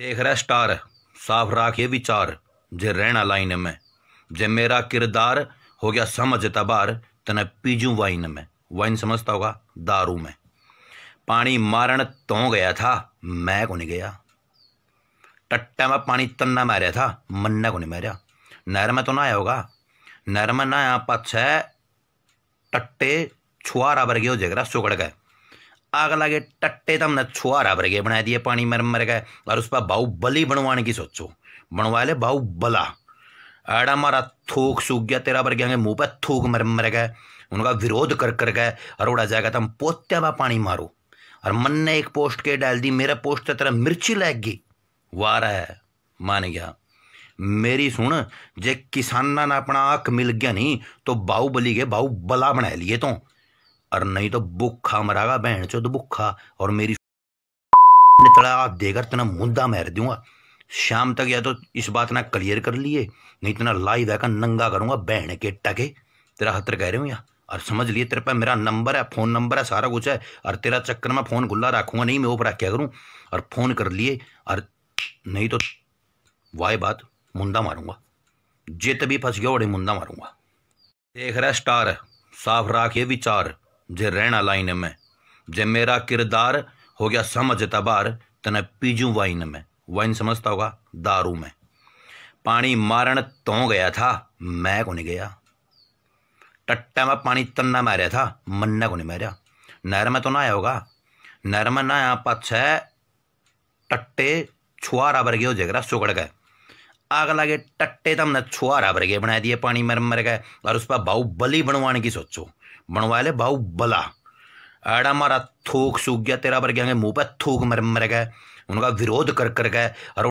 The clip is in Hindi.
देख रहा स्टार साफ राख ये विचार जे रहना लाइन में जे मेरा किरदार हो गया समझ तबार तने पीजू वाइन में वाइन समझता होगा दारू में पानी मारण तो गया था मैं को नहीं गया टट्टे में पानी तन्ना मारे था मन्ना को नहीं मारा नहर में तो ना आया होगा नहर में ना आया है टट्टे छुआ रबर गए हो जगरा सुगड़ गए आग लागे टट्टे तमने छुआरा भर के बना दिए पानी मर मर गए और उस पर बाहुबली बनवाने की सोचो बनवा ले बाहुबला आड़ा मारा थूक सूख गया तेरा भर गया मुँह पर थूक मर मर गए उनका विरोध कर कर गए और उड़ा जाएगा तम पोत्या बा पानी मारो और मन ने एक पोस्ट के डाल दी मेरा पोस्ट तो तेरा मिर्ची लग गई वार है मान गया मेरी सुन जे किसाना ने अपना आँख मिल गया नहीं तो बाहुबली के बाहुबला बना लिए तो और नहीं तो भूखा मरागा बहन चो तो बुखा और मेरी तला आप देकर इतना मुद्दा मार दूंगा शाम तक या तो इस बात ना क्लियर कर लिए नहीं इतना तो लाइव है का नंगा करूंगा बहन के टके तेरा हतर कह रहे हूँ यार और समझ लिए तेरे पास मेरा नंबर है फ़ोन नंबर है सारा कुछ है और तेरा चक्कर में फ़ोन खुला रखूंगा नहीं मैं ऊपर क्या करूँ और फ़ोन कर लिए और नहीं तो वाह बात मुंडा मारूंगा जित भी फंस गया और मुंडा मारूंगा देख रहा स्टार साफ राख ये विचार जे रहना लाइन में जे मेरा किरदार हो गया समझ तबार तने पीजू वाइन में वाइन समझता होगा दारू में पानी मारण तो गया था मैं को नहीं गया टट्टा में पानी तन्ना मारे था मन्ना को नहीं मारा नहर में तो ना आया होगा नहर में ना आया है टट्टे छुआरा भर गए हो सुगड़ गए आग लगे टट्टे तो हमने छुआरा भर गए बना दिए पानी मर मर गए और उस पर भाऊ बली बनवाने की सोचो बनवा ले बाहू बला ऐडा मारा थूक सूख गया तेरा पर गया मुंह पे थूक मर मर गए उनका विरोध कर कर गए और